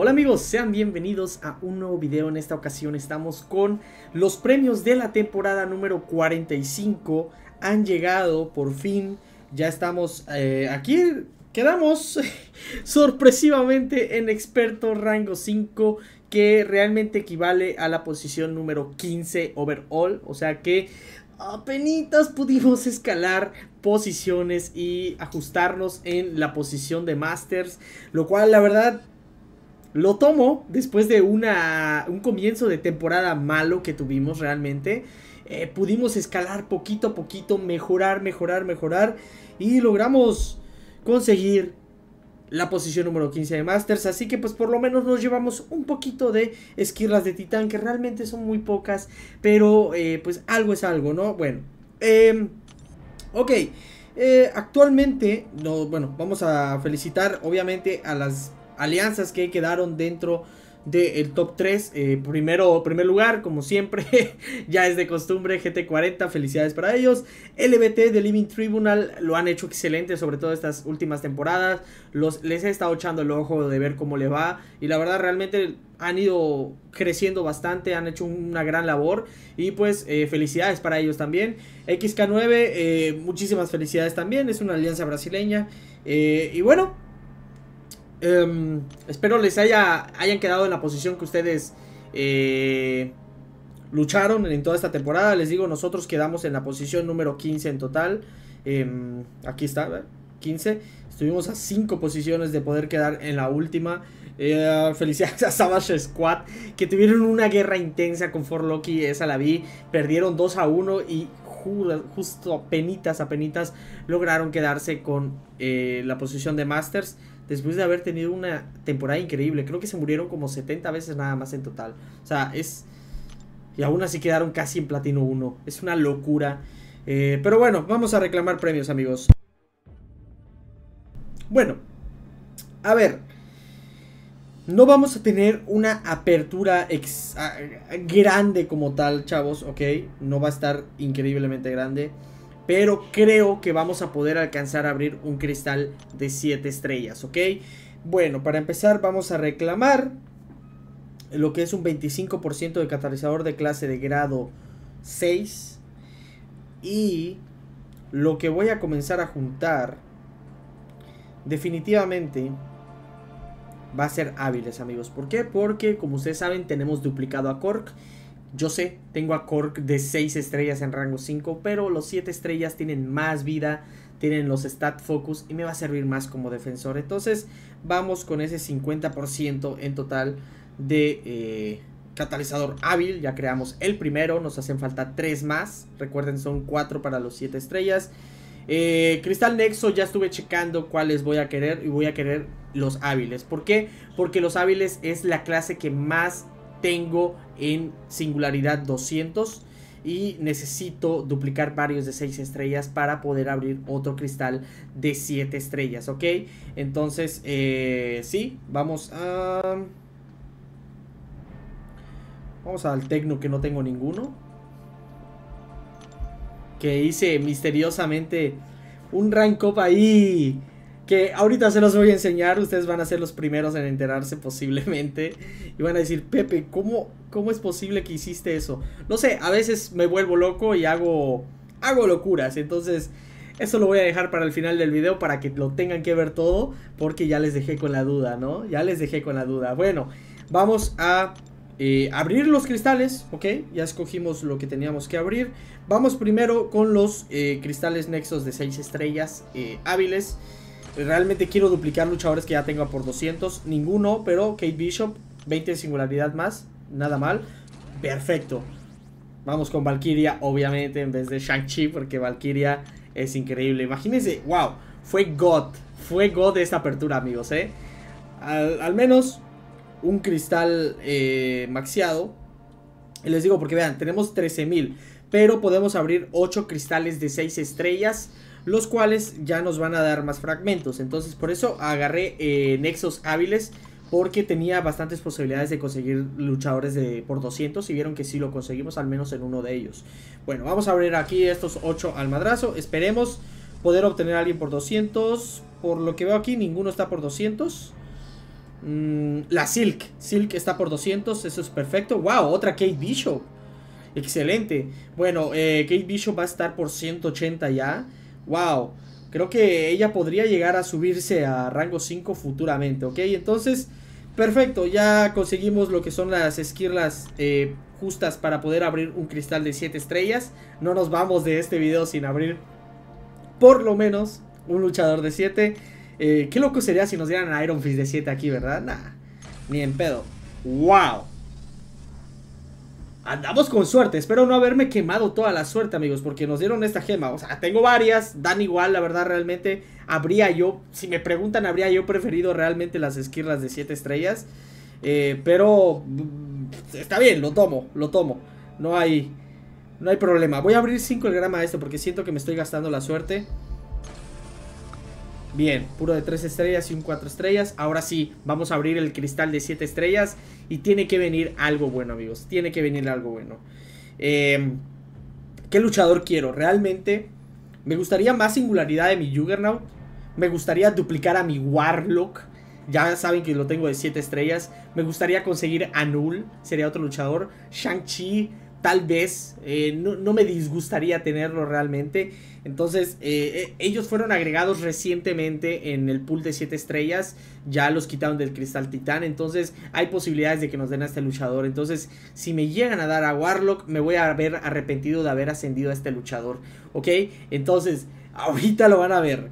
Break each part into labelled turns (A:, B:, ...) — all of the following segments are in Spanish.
A: Hola amigos, sean bienvenidos a un nuevo video. En esta ocasión estamos con los premios de la temporada número 45. Han llegado por fin. Ya estamos eh, aquí. Quedamos sorpresivamente en experto rango 5 que realmente equivale a la posición número 15 overall. O sea que apenas pudimos escalar posiciones y ajustarnos en la posición de Masters. Lo cual la verdad lo tomo después de una, un comienzo de temporada malo que tuvimos realmente. Eh, pudimos escalar poquito a poquito, mejorar, mejorar, mejorar. Y logramos conseguir la posición número 15 de Masters. Así que pues por lo menos nos llevamos un poquito de esquirlas de titán, que realmente son muy pocas. Pero eh, pues algo es algo, ¿no? Bueno. Em, ok. Eh, actualmente, no, bueno, vamos a felicitar obviamente a las alianzas que quedaron dentro del top 3. Eh, primero, primer lugar, como siempre, ya es de costumbre, GT40, felicidades para ellos. LBT de Living Tribunal lo han hecho excelente, sobre todo estas últimas temporadas. Los, les he estado echando el ojo de ver cómo le va. Y la verdad, realmente han ido creciendo bastante, han hecho una gran labor. Y pues eh, felicidades para ellos también. XK9, eh, muchísimas felicidades también, es una alianza brasileña. y bueno, Em, espero les haya, hayan quedado en la posición que ustedes eh, lucharon en toda esta temporada. Les digo, nosotros quedamos en la posición número 15 en total. Em, aquí está, 15. Estuvimos a 5 posiciones de poder quedar en la última. Eh, felicidades a Savage Squad que tuvieron una guerra intensa con For Loki, esa la vi, perdieron 2 a 1 y justo a penitas a penitas lograron quedarse con eh, la posición de Masters después de haber tenido una temporada increíble. Creo que se murieron como 70 veces nada más en total. O sea, es... Y aún así quedaron casi en platino 1. Es una locura. Eh, pero bueno, vamos a reclamar premios, amigos. Bueno, a ver. No vamos a tener una apertura grande como tal, chavos, ¿ok? No va a estar increíblemente grande pero creo que vamos a poder alcanzar a abrir un cristal de 7 estrellas, ¿ok? Bueno, para empezar vamos a reclamar lo que es un 25% de catalizador de clase de grado 6 y lo que voy a comenzar a juntar definitivamente va a ser hábiles amigos, ¿por qué? Porque como ustedes saben tenemos duplicado a Cork yo sé, tengo a Cork de 6 estrellas en rango 5, pero los 7 estrellas tienen más vida, tienen los stat focus y me va a servir más como defensor. Entonces vamos con ese 50% en total de eh, catalizador hábil. Ya creamos el primero, nos hacen falta 3 más. Recuerden, son 4 para los 7 estrellas. Eh, Cristal Nexo ya estuve checando cuáles voy a querer y voy a querer los hábiles. ¿Por qué? Porque los hábiles es la clase que más tengo en singularidad 200 y necesito duplicar varios de 6 estrellas para poder abrir otro cristal de 7 estrellas, ¿ok? Entonces, eh, sí, vamos a... Vamos al Tecno que no tengo ninguno. Que hice misteriosamente un rank up ahí que ahorita se los voy a enseñar, ustedes van a ser los primeros en enterarse posiblemente y van a decir, Pepe, ¿cómo, cómo es posible que hiciste eso? No sé, a veces me vuelvo loco y hago, hago locuras, entonces eso lo voy a dejar para el final del video para que lo tengan que ver todo porque ya les dejé con la duda, ¿no? Ya les dejé con la duda. Bueno, vamos a eh, abrir los cristales, ¿ok? Ya escogimos lo que teníamos que abrir. Vamos primero con los eh, cristales nexos de 6 estrellas eh, hábiles. Realmente quiero duplicar luchadores que ya tenga por 200. Ninguno, pero Kate Bishop, 20 de singularidad más. Nada mal. Perfecto. Vamos con Valkyria, obviamente, en vez de Shang-Chi, porque Valkyria es increíble. Imagínense, wow, fue God. Fue God esta apertura, amigos, ¿eh? Al, menos un cristal eh, maxiado. Y les digo, porque vean, tenemos 13.000, pero podemos abrir 8 cristales de 6 estrellas los cuales ya nos van a dar más fragmentos. Entonces por eso agarré eh, nexos hábiles porque tenía bastantes posibilidades de conseguir luchadores de, por 200 y vieron que sí lo conseguimos al menos en uno de ellos. Bueno, vamos a abrir aquí estos 8 al esperemos poder obtener a alguien por 200. Por lo que veo aquí, ninguno está por 200. Mm, la Silk, Silk está por 200, eso es perfecto. ¡Wow! Otra Kate Bishop. Excelente. Bueno, eh, Kate Bishop va a estar por 180 ya. Wow, creo que ella podría llegar a subirse a rango 5 futuramente, ¿ok? Entonces, perfecto, ya conseguimos lo que son las esquirlas eh, justas para poder abrir un cristal de 7 estrellas. No nos vamos de este video sin abrir por lo menos un luchador de 7. Eh, qué loco sería si nos dieran Iron Fist de 7 aquí, ¿verdad? Nah, ni en pedo. ¡Wow! Andamos con suerte, espero no haberme quemado toda la suerte, amigos, porque nos dieron esta gema. O sea, tengo varias, dan igual, la verdad, realmente habría yo, si me preguntan, habría yo preferido realmente las esquirlas de 7 estrellas. Eh, pero mm, está bien, lo tomo, lo tomo. No hay, no hay problema. Voy a abrir 5 el grama a esto porque siento que me estoy gastando la suerte. Bien, puro de 3 estrellas y un 4 estrellas. Ahora sí, vamos a abrir el cristal de 7 estrellas. Y tiene que venir algo bueno, amigos. Tiene que venir algo bueno. Em, ¿Qué luchador quiero? Realmente me gustaría más singularidad de mi Juggernaut. Me gustaría duplicar a mi Warlock. Ya saben que lo tengo de 7 estrellas. Me gustaría conseguir a Null. Sería otro luchador. Shang-Chi tal vez, eh, no, me disgustaría tenerlo realmente. Entonces, eh, eh, ellos fueron agregados recientemente en el pool de 7 estrellas, ya los quitaron del Cristal Titán, entonces hay posibilidades de que nos den a este luchador. Entonces, si me llegan a dar a Warlock, me voy a ver arrepentido de haber ascendido a este luchador, ¿ok? Entonces, ahorita lo van a ver.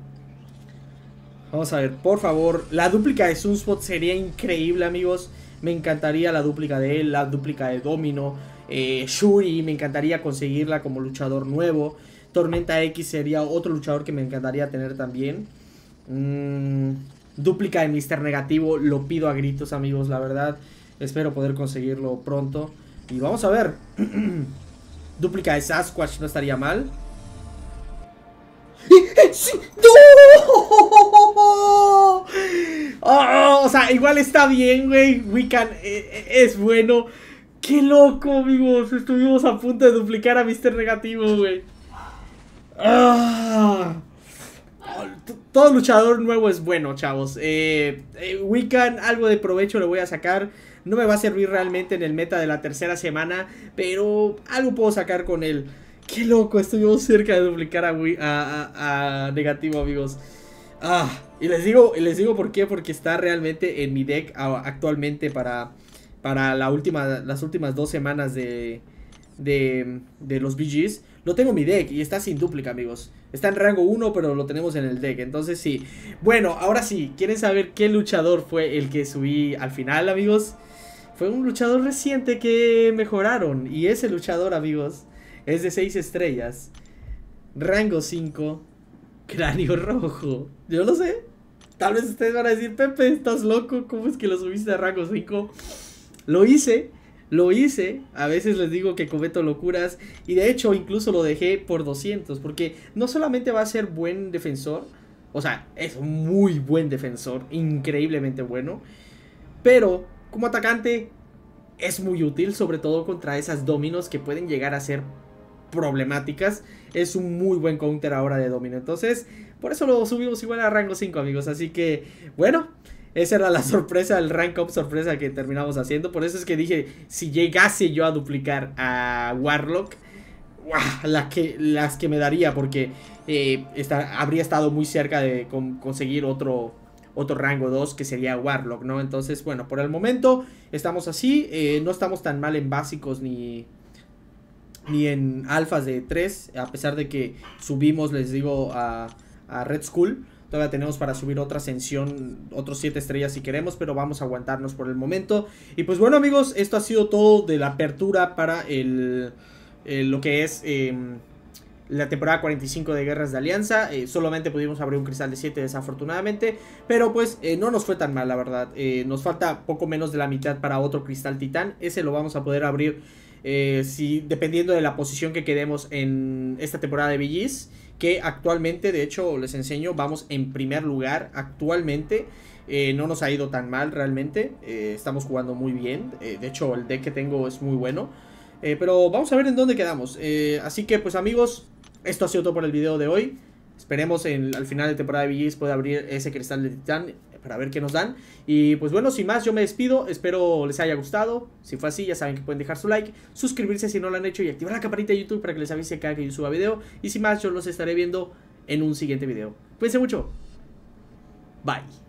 A: Vamos a ver, por favor, la dúplica de Sunspot sería increíble, amigos. Me encantaría la dúplica de él, la dúplica de Domino eh, Shuri, me encantaría conseguirla como luchador nuevo. Tormenta X sería otro luchador que me encantaría tener también. Mm, dúplica de Mister Negativo, lo pido a gritos amigos, la verdad. Espero poder conseguirlo pronto. Y vamos a ver. duplica de Sasquatch no estaría mal. ¡Sí! ¡No! Ah, o sea, igual está bien, güey. Wiccan eh, eh, es bueno. ¡Qué loco, amigos! Estuvimos a punto de duplicar a Mr. Negativo, güey. ¡Ah! Todo luchador nuevo es bueno, chavos. Eh, eh, Wiccan, algo de provecho le voy a sacar. No me va a servir realmente en el meta de la tercera semana, pero algo puedo sacar con él. ¡Qué loco! Estuvimos cerca de duplicar a, negativo, amigos. Ah, y les digo, les digo por qué, porque está realmente en mi deck actualmente para para la última, las últimas dos semanas de, los BGs. No tengo mi deck y está sin dúplica, amigos. Está en rango 1, pero lo tenemos en el deck. Entonces sí. Bueno, ahora sí. ¿Quieren saber qué luchador fue el que subí al final, amigos? Fue un luchador reciente que mejoraron. Y ese luchador, amigos, es de 6 estrellas. Rango 5. Cráneo rojo. Yo lo sé. Tal vez ustedes van a decir, Pepe, estás loco. ¿Cómo es que lo subiste a rango 5? Lo hice, lo hice, a veces les digo que cometo locuras y de hecho incluso lo dejé por 200 porque no solamente va a ser buen defensor, o sea, es muy buen defensor, increíblemente bueno, pero como atacante es muy útil, sobre todo contra esas dominos que pueden llegar a ser problemáticas. Es un muy buen counter ahora de domino, entonces por eso lo subimos igual a rango 5 amigos, así que bueno. Esa era la sorpresa, el rank up sorpresa que terminamos haciendo. Por eso es que dije, si llegase yo a duplicar a Warlock, Las, que, las que me daría, porque eh, habría estado muy cerca de conseguir otro, otro rango 2 que sería Warlock, ¿no? Entonces, bueno, por el momento estamos así. Eh, no estamos tan mal en básicos ni, ni en alfas de 3, a pesar de que subimos, les digo, a, a Red School. Todavía tenemos para subir otra ascensión, otros 7 estrellas si queremos, pero vamos a aguantarnos por el momento. Y pues bueno amigos, esto ha sido todo de la apertura para el, lo que es... Em, la temporada 45 de Guerras de Alianza. Eh, solamente pudimos abrir un cristal de 7 desafortunadamente. Pero pues eh, no nos fue tan mal, la verdad. Eh, nos falta poco menos de la mitad para otro cristal titán. Ese lo vamos a poder abrir eh, si, dependiendo de la posición que quedemos en esta temporada de BGs, que actualmente, de hecho, les enseño, vamos en primer lugar actualmente. Eh, no nos ha ido tan mal realmente, eh, estamos jugando muy bien, de hecho el deck que tengo es muy bueno. pero vamos a ver en dónde quedamos. así que pues amigos, esto ha sido todo por el video de hoy. Esperemos en, al final de temporada de VGs pueda abrir ese cristal de titán para ver qué nos dan. Y pues bueno, sin más, yo me despido. Espero les haya gustado. Si fue así, ya saben que pueden dejar su like, suscribirse si no lo han hecho y activar la campanita de YouTube para que les avise cada que yo suba video. Y sin más, yo los estaré viendo en un siguiente video. Cuídense mucho. Bye.